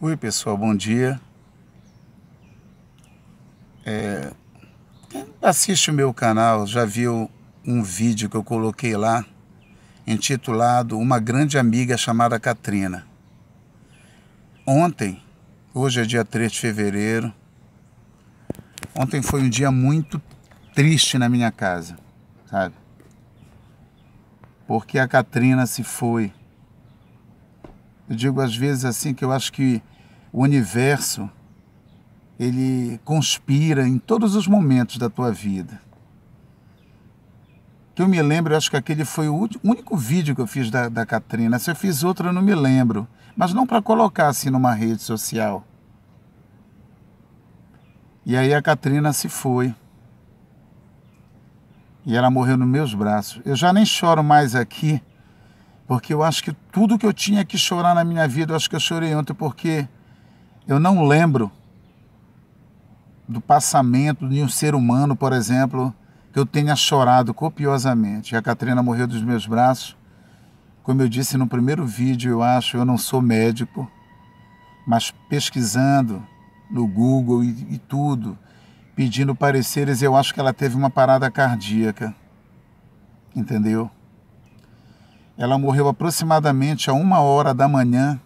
Oi pessoal, bom dia. É, assiste o meu canal já viu um vídeo que eu coloquei lá intitulado Uma Grande Amiga Chamada Katrina. Ontem, hoje é dia 3 de fevereiro, ontem foi um dia muito triste na minha casa, sabe? Porque a Katrina se foi eu digo às vezes assim que eu acho que o universo ele conspira em todos os momentos da tua vida. Que eu me lembro, eu acho que aquele foi o único vídeo que eu fiz da, da Katrina. Se eu fiz outro, eu não me lembro. Mas não para colocar assim numa rede social. E aí a Katrina se foi. E ela morreu nos meus braços. Eu já nem choro mais aqui porque eu acho que tudo que eu tinha que chorar na minha vida, eu acho que eu chorei ontem, porque eu não lembro do passamento de um ser humano, por exemplo, que eu tenha chorado copiosamente. A Catrina morreu dos meus braços. Como eu disse no primeiro vídeo, eu acho, eu não sou médico, mas pesquisando no Google e, e tudo, pedindo pareceres, eu acho que ela teve uma parada cardíaca. Entendeu? Ela morreu aproximadamente a uma hora da manhã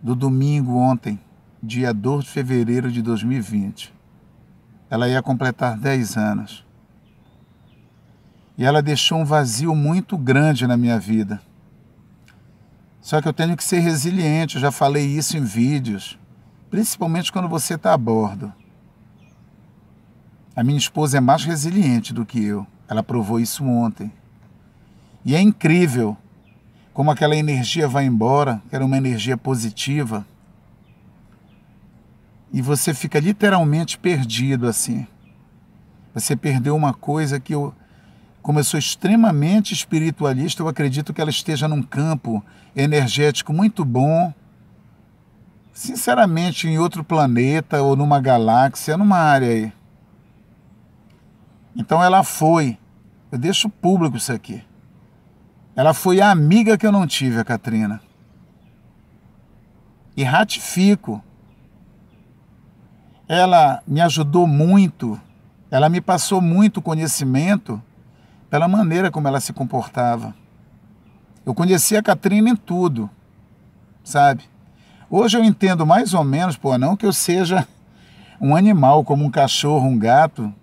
do domingo ontem, dia 2 de fevereiro de 2020. Ela ia completar 10 anos. E ela deixou um vazio muito grande na minha vida. Só que eu tenho que ser resiliente, eu já falei isso em vídeos, principalmente quando você está a bordo. A minha esposa é mais resiliente do que eu, ela provou isso ontem. E é incrível como aquela energia vai embora, que era uma energia positiva, e você fica literalmente perdido assim. Você perdeu uma coisa que eu, como eu sou extremamente espiritualista, eu acredito que ela esteja num campo energético muito bom. Sinceramente, em outro planeta ou numa galáxia, numa área aí. Então ela foi. Eu deixo público isso aqui. Ela foi a amiga que eu não tive, a Katrina. E ratifico. Ela me ajudou muito, ela me passou muito conhecimento pela maneira como ela se comportava. Eu conhecia a Katrina em tudo, sabe? Hoje eu entendo mais ou menos, pô, não que eu seja um animal como um cachorro, um gato,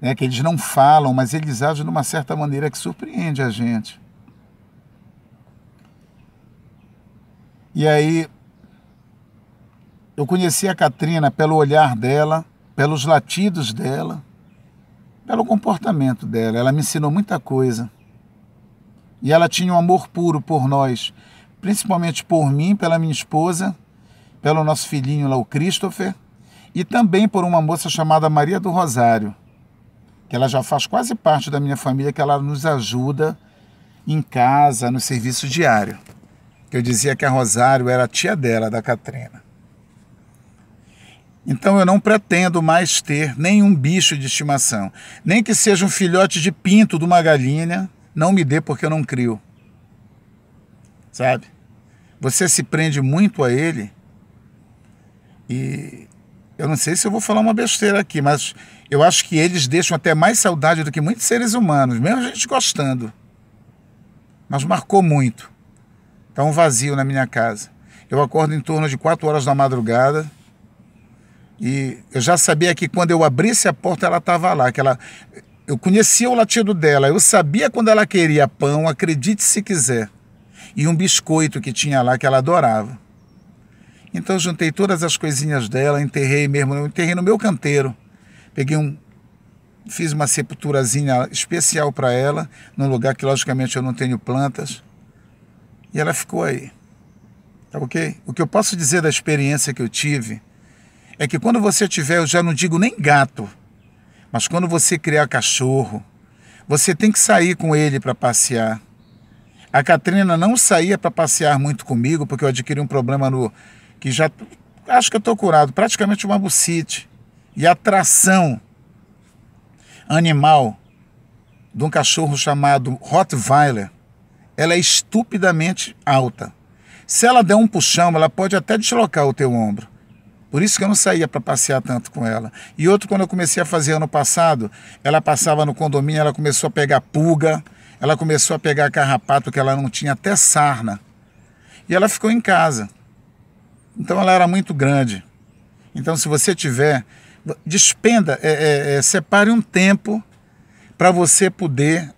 né, que eles não falam, mas eles agem de uma certa maneira que surpreende a gente. E aí, eu conheci a Katrina pelo olhar dela, pelos latidos dela, pelo comportamento dela. Ela me ensinou muita coisa. E ela tinha um amor puro por nós, principalmente por mim, pela minha esposa, pelo nosso filhinho lá, o Christopher, e também por uma moça chamada Maria do Rosário que ela já faz quase parte da minha família, que ela nos ajuda em casa, no serviço diário. Eu dizia que a Rosário era a tia dela, da Catrina. Então eu não pretendo mais ter nenhum bicho de estimação, nem que seja um filhote de pinto de uma galinha, não me dê porque eu não crio. Sabe? Você se prende muito a ele e eu não sei se eu vou falar uma besteira aqui, mas eu acho que eles deixam até mais saudade do que muitos seres humanos, mesmo a gente gostando. Mas marcou muito. Está um vazio na minha casa. Eu acordo em torno de 4 horas da madrugada. E eu já sabia que quando eu abrisse a porta ela estava lá, que ela eu conhecia o latido dela, eu sabia quando ela queria pão, acredite se quiser, e um biscoito que tinha lá que ela adorava. Então juntei todas as coisinhas dela, enterrei mesmo, enterrei no meu canteiro. Peguei um fiz uma sepulturazinha especial para ela, num lugar que logicamente eu não tenho plantas. E ela ficou aí. Tá OK? O que eu posso dizer da experiência que eu tive é que quando você tiver, eu já não digo nem gato, mas quando você criar cachorro, você tem que sair com ele para passear. A Catrina não saía para passear muito comigo, porque eu adquiri um problema no, que já acho que eu estou curado, praticamente uma bucite e atração animal de um cachorro chamado Rottweiler, ela é estupidamente alta. Se ela der um puxão, ela pode até deslocar o teu ombro. Por isso que eu não saía para passear tanto com ela. E outro, quando eu comecei a fazer ano passado, ela passava no condomínio, ela começou a pegar pulga, ela começou a pegar carrapato que ela não tinha, até sarna. E ela ficou em casa. Então ela era muito grande. Então, se você tiver, despenda, é, é, é separe um tempo para você poder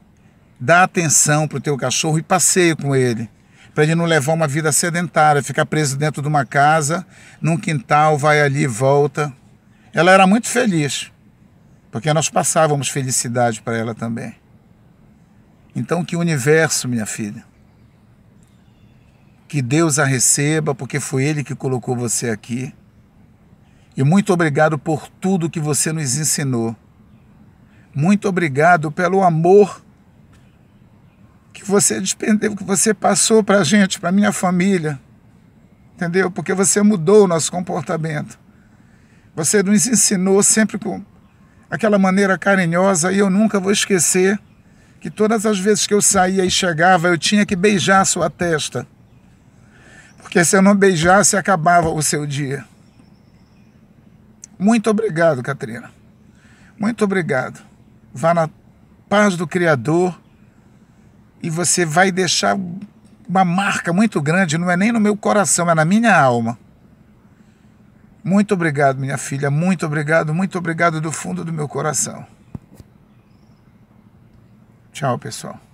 dar atenção para o teu cachorro e passeio com ele para ele não levar uma vida sedentária, ficar preso dentro de uma casa, num quintal, vai ali e volta. Ela era muito feliz, porque nós passávamos felicidade para ela também. Então, que universo, minha filha que Deus a receba, porque foi Ele que colocou você aqui. E muito obrigado por tudo que você nos ensinou. Muito obrigado pelo amor que você despendeu, que você passou para a gente, para minha família. Entendeu? Porque você mudou o nosso comportamento. Você nos ensinou sempre com aquela maneira carinhosa e eu nunca vou esquecer que todas as vezes que eu saía e chegava, eu tinha que beijar a sua testa porque se eu não beijasse, acabava o seu dia. Muito obrigado, Catrina. Muito obrigado. Vá na paz do Criador e você vai deixar uma marca muito grande, não é nem no meu coração, é na minha alma. Muito obrigado, minha filha. Muito obrigado, muito obrigado do fundo do meu coração. Tchau, pessoal.